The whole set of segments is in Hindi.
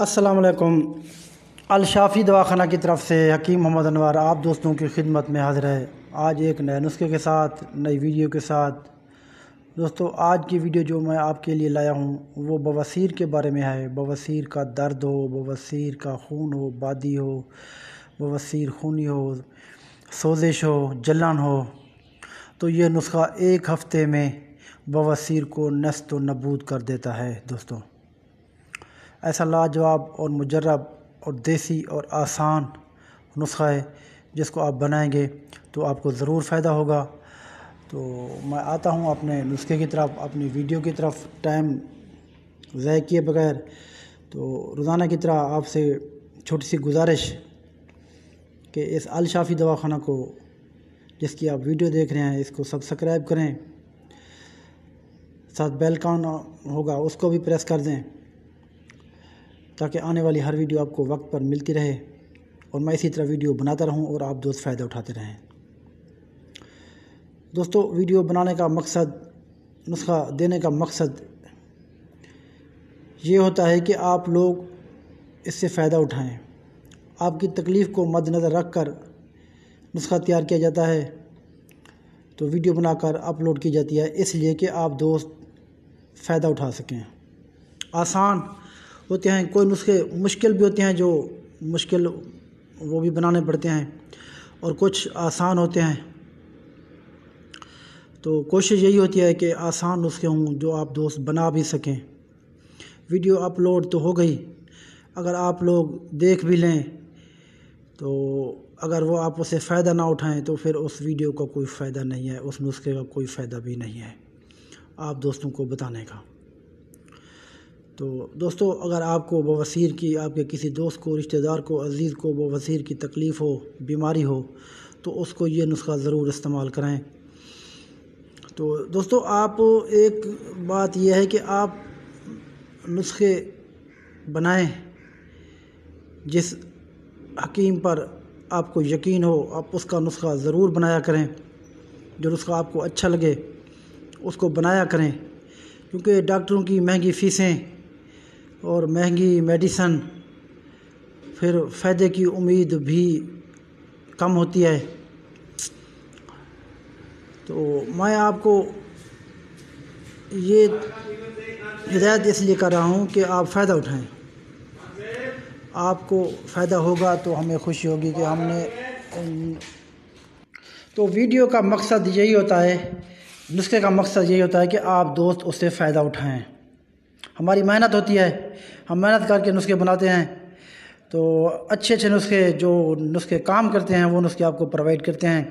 असलकम अलशाफ़ी दवाखाना की तरफ से हकीम मोहम्मद अनवर आप दोस्तों की खिदमत में हाजिर है आज एक नए नुस्खे के साथ नई वीडियो के साथ दोस्तों आज की वीडियो जो मैं आपके लिए लाया हूँ वो बवसर के बारे में है बवसर का दर्द हो बवसीर का खून हो बादी हो बवसर खूनी हो सोजिश हो जलन हो तो ये नुस्खा एक हफ़्ते में बवसर को नस्त व नबूद कर देता है दोस्तों ऐसा लाजवाब और मुजरब और देसी और आसान नुस्खा है जिसको आप बनाएंगे तो आपको ज़रूर फ़ायदा होगा तो मैं आता हूँ अपने नुस्खे की तरफ अपनी वीडियो की तरफ टाइम ज़ाय किए बगैर तो रोज़ाना की तरह आपसे छोटी सी गुजारिश कि इस अलशाफ़ी दवाखाना को जिसकी आप वीडियो देख रहे हैं इसको सब्सक्राइब करें साथ बेल काउन होगा उसको भी प्रेस कर दें ताकि आने वाली हर वीडियो आपको वक्त पर मिलती रहे और मैं इसी तरह वीडियो बनाता रहूं और आप दोस्त फ़ायदा उठाते रहें दोस्तों वीडियो बनाने का मकसद नुस्खा देने का मकसद ये होता है कि आप लोग इससे फ़ायदा उठाएं आपकी तकलीफ़ को मद्दनज़र रख कर नुस्खा तैयार किया जाता है तो वीडियो बनाकर अपलोड की जाती है इसलिए कि आप दोस्त फ़ायदा उठा सकें आसान होते हैं कोई नुस्खे मुश्किल भी होते हैं जो मुश्किल वो भी बनाने पड़ते हैं और कुछ आसान होते हैं तो कोशिश यही होती है कि आसान नुस्खे हों जो आप दोस्त बना भी सकें वीडियो अपलोड तो हो गई अगर आप लोग देख भी लें तो अगर वो आप उसे फ़ायदा ना उठाएं तो फिर उस वीडियो का कोई फ़ायदा नहीं है उस नुस्खे का कोई फ़ायदा भी नहीं है आप दोस्तों को बताने का तो दोस्तों अगर आपको बवासीर की आपके किसी दोस्त को रिश्तेदार को अज़ीज़ को बवासीर की तकलीफ़ हो बीमारी हो तो उसको ये नुस्खा ज़रूर इस्तेमाल करें तो दोस्तों आप एक बात यह है कि आप नुस्खे बनाएं जिस हकीम पर आपको यकीन हो आप उसका नुस्खा ज़रूर बनाया करें जो नुस्खा आपको अच्छा लगे उसको बनाया करें क्योंकि डॉक्टरों की महंगी फ़ीसें और महंगी मेडिसन फिर फ़ायदे की उम्मीद भी कम होती है तो मैं आपको ये हिदायत इसलिए कर रहा हूँ कि आप फ़ायदा उठाएं आपको फ़ायदा होगा तो हमें खुशी होगी कि हमने तो वीडियो का मकसद यही होता है नुस्खे का मकसद यही होता है कि आप दोस्त उससे फ़ायदा उठाएं हमारी मेहनत होती है हम मेहनत करके नुस्खे बनाते हैं तो अच्छे अच्छे नुस्खे जो नुस्खे काम करते हैं वो नुस्खे आपको प्रोवाइड करते हैं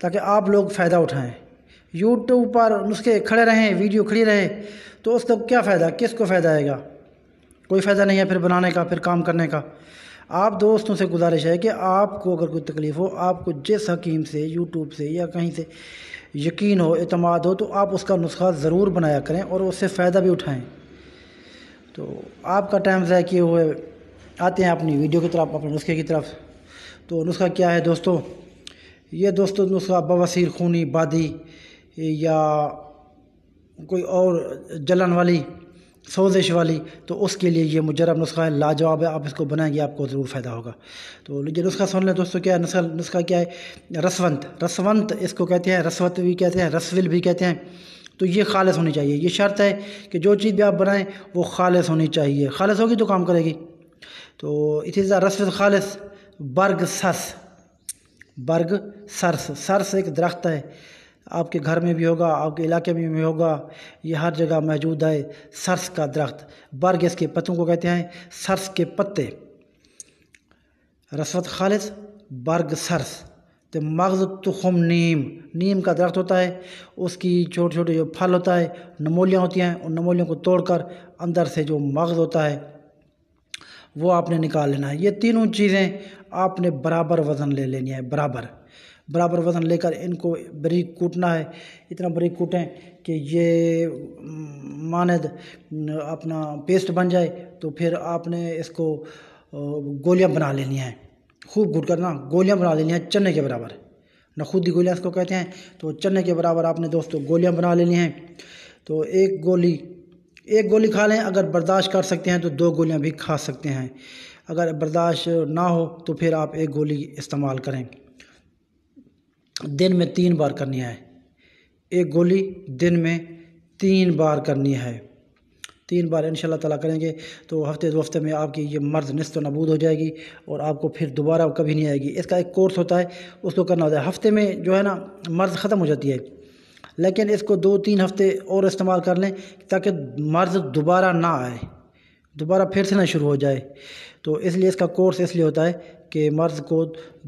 ताकि आप लोग फ़ायदा उठाएं यूट्यूब पर नुस्खे खड़े रहें वीडियो खड़ी रहे तो उसका क्या फ़ायदा किसको फ़ायदा आएगा कोई फ़ायदा नहीं है फिर बनाने का फिर काम करने का आप दोस्तों से गुजारिश है कि आपको अगर कोई तकलीफ़ हो आपको जिस हकीम से यूट्यूब से या कहीं से यकीन हो अतमाद हो तो आप उसका नुस्खा ज़रूर बनाया करें और उससे फ़ायदा भी उठाएँ तो आपका टाइम ज़ाय किए हुए आते हैं अपनी वीडियो की तरफ अपने नुस्खे की तरफ तो नुस्खा क्या है दोस्तों ये दोस्तों नुस्खा बवासीर खूनी बादी या कोई और जलन वाली सोजिश वाली तो उसके लिए ये मुजरब नुस्खा है लाजवाब है आप इसको बनाएंगे आपको ज़रूर फ़ायदा होगा तो ये नुस्खा सुन लें दोस्तों क्या है नुस्खा नुस्खा क्या है रसवंत रसवंत इसको कहते हैं रसवत भी कहते हैं रसविल भी कहते हैं तो ये खालस होनी चाहिए ये शर्त है कि जो चीज़ भी आप बनाएं वो खालस होनी चाहिए खालस होगी तो काम करेगी तो इट इज़ द रसफ खालस बर्ग सस बर्ग सरस सरस एक दरख्त है आपके घर में भी होगा आपके इलाके में भी होगा ये हर जगह मौजूद है सरस का दरख्त बर्ग इसके पत्तों को कहते हैं सरस के पत्ते रसवत खालस बर्ग सरस तो मगज़ तुखम नीम नीम का दरख्त होता है उसकी छोटे छोटे जो फल होता है नमोलियाँ होती हैं उन नमोलियों को तोड़कर अंदर से जो मगज़ होता है वो आपने निकाल लेना है ये तीनों चीज़ें आपने बराबर वज़न ले लेनी है बराबर बराबर वज़न लेकर इनको बरीक कूटना है इतना बरीक कूटें कि ये मानद अपना पेस्ट बन जाए तो फिर आपने इसको गोलियां बना लेनी हैं खूब घुट करना गोलियाँ बना लेनी है चने के बराबर नखुदी गोलियाँ इसको कहते हैं तो चने के बराबर आपने दोस्तों गोलियां बना लेनी हैं तो एक गोली एक गोली खा लें अगर बर्दाश्त कर सकते हैं तो दो गोलियाँ भी खा सकते हैं अगर बर्दाश्त ना हो तो फिर आप एक गोली इस्तेमाल करें दिन में तीन बार करनी है एक गोली दिन में तीन बार करनी है तीन बार इन तला करेंगे तो हफ्ते दो हफ्ते में आपकी ये मर्ज़ नस्त नबूद हो जाएगी और आपको फिर दोबारा कभी नहीं आएगी इसका एक कोर्स होता है उसको करना होता है हफ्ते में जो है ना मर्ज़ ख़त्म हो जाती है लेकिन इसको दो तीन हफ्ते और इस्तेमाल कर लें ताकि मर्ज़ दोबारा ना आए दोबारा फिर से ना शुरू हो जाए तो इसलिए इसका कोर्स इसलिए होता है कि मर्ज़ को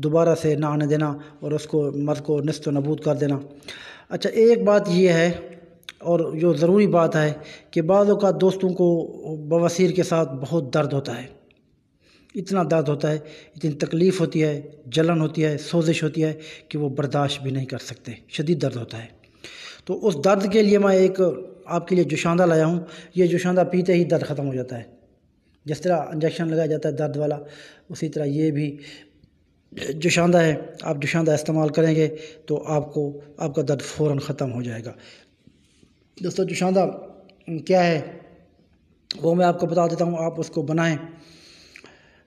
दोबारा से ना आने देना और उसको मर्ज़ को नस्त व नबूद कर देना अच्छा एक बात यह है और जो ज़रूरी बात है कि बाज़ दोस्तों को बवासीर के साथ बहुत दर्द होता है इतना दर्द होता है इतनी तकलीफ़ होती है जलन होती है सोजिश होती है कि वो बर्दाश्त भी नहीं कर सकते शदीद दर्द होता है तो उस दर्द के लिए मैं एक आपके लिए जोशांदा लाया हूँ ये जोशांदा पीते ही दर्द ख़त्म हो जाता है जिस तरह इंजेक्शन लगाया जाता है दर्द वाला उसी तरह ये भी जोशांदा है आप जोशांदा इस्तेमाल करेंगे तो आपको आपका दर्द फ़ौर ख़त्म हो जाएगा दोस्तों जुशांदा क्या है वो मैं आपको बता देता हूँ आप उसको बनाएं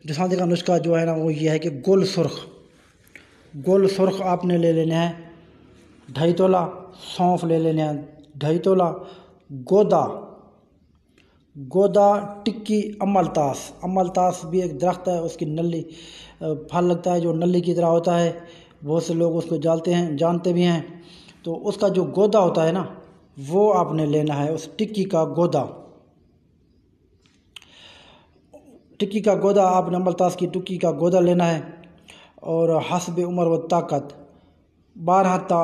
जुशांदे का नुस्खा जो है ना वो ये है कि गोल सुरख गोल सुरख आपने ले लेना है ढाई तोला सौंफ ले लेना है ढाई तोला गोदा गोदा टिक्की अमलतास अमलतास भी एक दरख्त है उसकी नली फल लगता है जो नली की तरह होता है बहुत से लोग उसको जानते हैं जानते भी हैं तो उसका जो गोदा होता है ना वो आपने लेना है उस टिक्की का गोदा टिक्की का गोदा आपने ताश की टिक्की का गोदा लेना है और हसब उम्र व ताकत बारह ता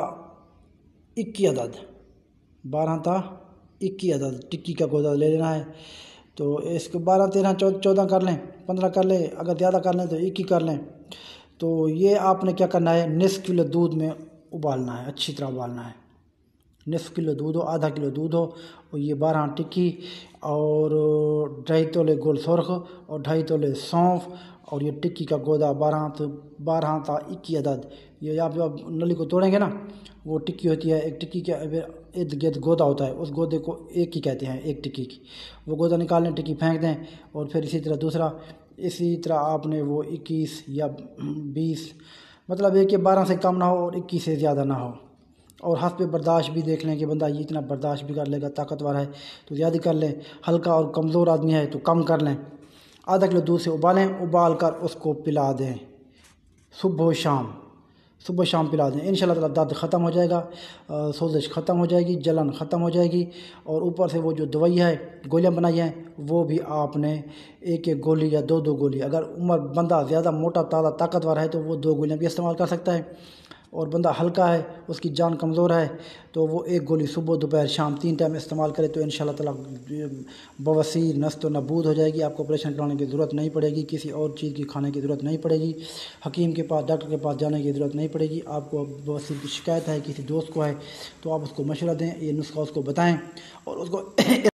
इक्की अदद बारह ता इक्की अदद टिक्की का गोदा ले लेना है तो इसको बारह तेरह चौदह कर लें पंद्रह कर लें अगर ज़्यादा कर लें तो इक्की कर लें तो ये आपने क्या करना है निस्फ किलो दूध में उबालना है अच्छी तरह उबालना है निसफ़ किलो दूध हो आधा किलो दूध हो और ये बारह टिक्की और ढाई तोले गोल सुर्ख और ढाई तोले सौंफ और ये टिक्की का गोदा बारह हाथ बारह हाथ इक्की अदद ये आप आप नली को तोड़ेंगे ना वो टिक्की होती है एक टिक्की के इर्द गिर्द गोदा होता है उस गोदे को एक ही कहते हैं एक टिक्की की वो गोदा निकाल लें टिक्की फेंक दें और फिर इसी तरह दूसरा इसी तरह आपने वो इक्कीस या बीस मतलब एक बारह से कम ना हो और इक्कीस से ज़्यादा ना हो और हंस पे बर्दाश्त भी देख लें कि बंदा ये इतना बर्दाश्त भी कर लेगा ताकतवर है तो ज़्यादा कर लें हल्का और कमज़ोर आदमी है तो कम कर लें आधा किलो दूध से उबालें उबाल कर उसको पिला दें सुबह शाम सुबह शाम पिला दें इन ताला दर्द ख़त्म हो जाएगा सोजिश ख़त्म हो जाएगी जलन ख़त्म हो जाएगी और ऊपर से वो जो दवाई है गोलियाँ बनाई हैं वो भी आपने एक एक गोली या दो दो गोली अगर उम्र बंदा ज़्यादा मोटा ताज़ा ताकतवर है तो वो दो गोलियाँ भी इस्तेमाल कर सकता है और बंदा हल्का है उसकी जान कमज़ोर है तो वो एक गोली सुबह दोपहर शाम तीन टाइम इस्तेमाल करे तो इन ताला बवसी नस्त नबूद हो जाएगी आपको ऑपरेशन कराने की ज़रूरत नहीं पड़ेगी किसी और चीज़ की खाने की ज़रूरत नहीं पड़ेगी हकीम के पास डॉक्टर के पास जाने की ज़रूरत नहीं पड़ेगी आपको बवसी की शिकायत है किसी दोस्त को है तो आप उसको मशवरा दें ये नुस्खा उसको बताएँ और उसको